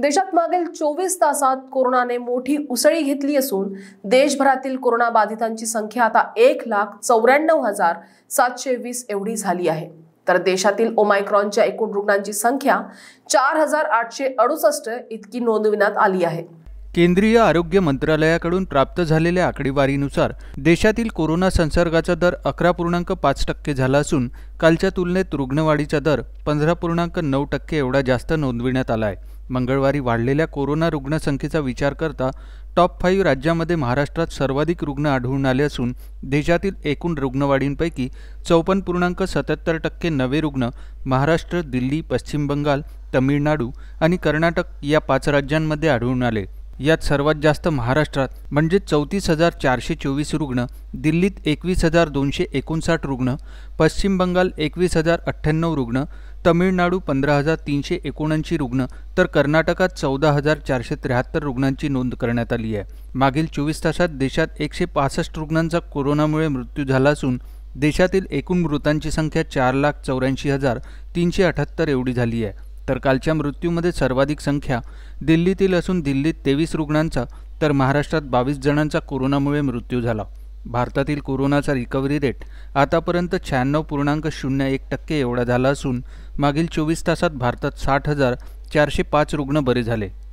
देशात मागील चोवीस तासात कोरोनाने मोठी उसळी घेतली असून देशभरातील कोरोना बाधितांची संख्या आता एक लाख चौऱ्याण्णव हजार सातशे वीस एवढी झाली आहे तर देशातील ओमायक्रॉनच्या एकूण रुग्णांची संख्या चार हजार आठशे अडुसष्ट इतकी नोंदविण्यात आली आहे केंद्रीय आरोग्य मंत्रालयाकडून प्राप्त झालेल्या आकडेवारीनुसार देशातील कोरोना संसर्गाचा दर अकरा पूर्णांक पाच टक्के झाला असून कालच्या तुलनेत रुग्णवाढीचा दर पंधरा पूर्णांक नऊ टक्के एवढा जास्त नोंदविण्यात आला आहे मंगळवारी वाढलेल्या कोरोना रुग्णसंख्येचा विचार करता टॉप फाईव्ह राज्यामध्ये महाराष्ट्रात सर्वाधिक रुग्ण आढळून आले असून देशातील एकूण रुग्णवाढींपैकी चौपन्न पूर्णांक सत्याहत्तर टक्के नवे रुग्ण महाराष्ट्र दिल्ली पश्चिम बंगाल तमिळनाडू आणि कर्नाटक या पाच राज्यांमध्ये आढळून आले यात सर्वात जास्त महाराष्ट्रात म्हणजे चौतीस हजार चारशे चोवीस रुग्ण दिल्लीत एकवीस हजार दोनशे एकोणसाठ रुग्ण पश्चिम बंगाल एकवीस हजार अठ्ठ्याण्णव रुग्ण तमिळनाडू पंधरा हजार तीनशे एकोणऐंशी रुग्ण तर कर्नाटकात चौदा हजार चारशे त्र्याहत्तर रुग्णांची नोंद करण्यात आली आहे मागील चोवीस तासात देशात एकशे पासष्ट रुग्णांचा कोरोनामुळे मृत्यू झाला असून देशातील एकूण मृतांची संख्या चार लाख चौऱ्याऐंशी हजार तीनशे अठ्ठ्याहत्तर एवढी झाली आहे तर कालच्या मृत्यूमध्ये सर्वाधिक संख्या दिल्लीतील असून दिल्लीत तेवीस रुग्णांचा तर महाराष्ट्रात बावीस जणांचा कोरोनामुळे मृत्यू झाला भारतातील कोरोनाचा रिकव्हरी रेट आतापर्यंत शहाण्णव पूर्णांक शून्य एक टक्के एवढा झाला असून मागील चोवीस तासात भारतात साठ हजार चारशे पाच रुग्ण बरे झाले